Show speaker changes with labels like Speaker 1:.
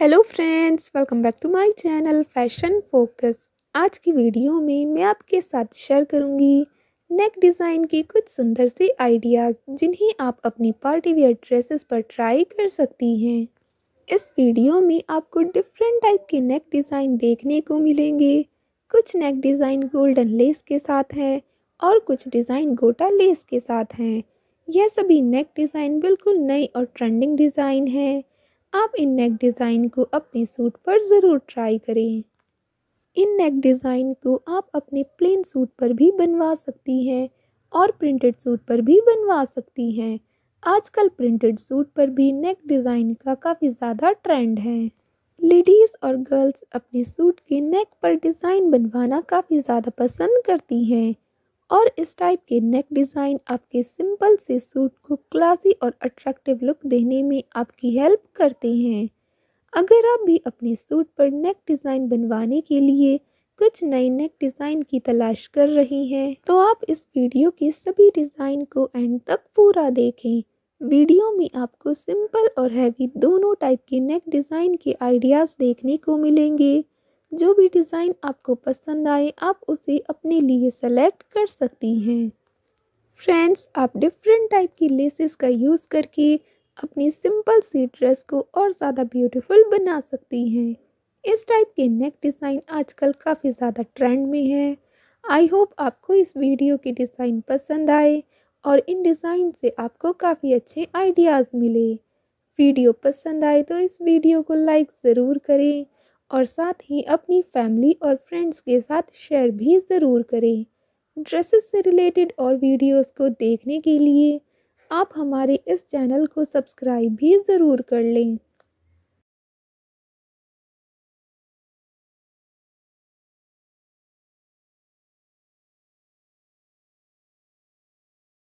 Speaker 1: hello friends welcome back to my channel fashion focus आज की video में मैं आपके साथ शेयर करूंगी नेक डिज़ाइन के कुछ सुंदर से आइडियाज़ जिन्हें आप अपनी पार्टी वेयर ड्रेसेस पर ट्राई कर सकती हैं इस वीडियो में आपको डिफरेंट टाइप के नेक डिज़ाइन देखने को मिलेंगे कुछ नेक डिज़ाइन गोल्डन लेस के साथ हैं और कुछ डिज़ाइन गोटा लेस के साथ हैं यह सभी नेक डिज़ाइन बिल्कुल नई और ट्रेंडिंग डिज़ाइन है आप इन नेक डिज़ाइन को अपने सूट पर ज़रूर ट्राई करें इन नेक डिज़ाइन को आप अपने प्लेन सूट पर भी बनवा सकती हैं और प्रिंटेड सूट पर भी बनवा सकती हैं आजकल प्रिंटेड सूट पर भी नेक डिज़ाइन का काफ़ी ज़्यादा ट्रेंड है लेडीज़ और गर्ल्स अपने सूट के नेक पर डिज़ाइन बनवाना काफ़ी ज़्यादा पसंद करती हैं और इस टाइप के नेक डिज़ाइन आपके सिंपल से सूट को क्लासी और अट्रैक्टिव लुक देने में आपकी हेल्प करते हैं अगर आप भी अपने सूट पर नेक डिज़ाइन बनवाने के लिए कुछ नए नेक डिज़ाइन की तलाश कर रहे हैं तो आप इस वीडियो के सभी डिज़ाइन को एंड तक पूरा देखें वीडियो में आपको सिंपल और हैवी दोनों टाइप के नेक डिज़ाइन के आइडियाज़ देखने को मिलेंगे जो भी डिज़ाइन आपको पसंद आए आप उसे अपने लिए सेलेक्ट कर सकती हैं फ्रेंड्स आप डिफरेंट टाइप की लेसेस का यूज़ करके अपनी सिंपल सी ड्रेस को और ज़्यादा ब्यूटीफुल बना सकती हैं इस टाइप के नेक डिज़ाइन आजकल काफ़ी ज़्यादा ट्रेंड में है आई होप आपको इस वीडियो के डिज़ाइन पसंद आए और इन डिज़ाइन से आपको काफ़ी अच्छे आइडियाज़ मिले वीडियो पसंद आए तो इस वीडियो को लाइक ज़रूर करें और साथ ही अपनी फैमिली और फ्रेंड्स के साथ शेयर भी ज़रूर करें ड्रेसेस से रिलेटेड और वीडियोस को देखने के लिए आप हमारे इस चैनल को सब्सक्राइब भी ज़रूर कर लें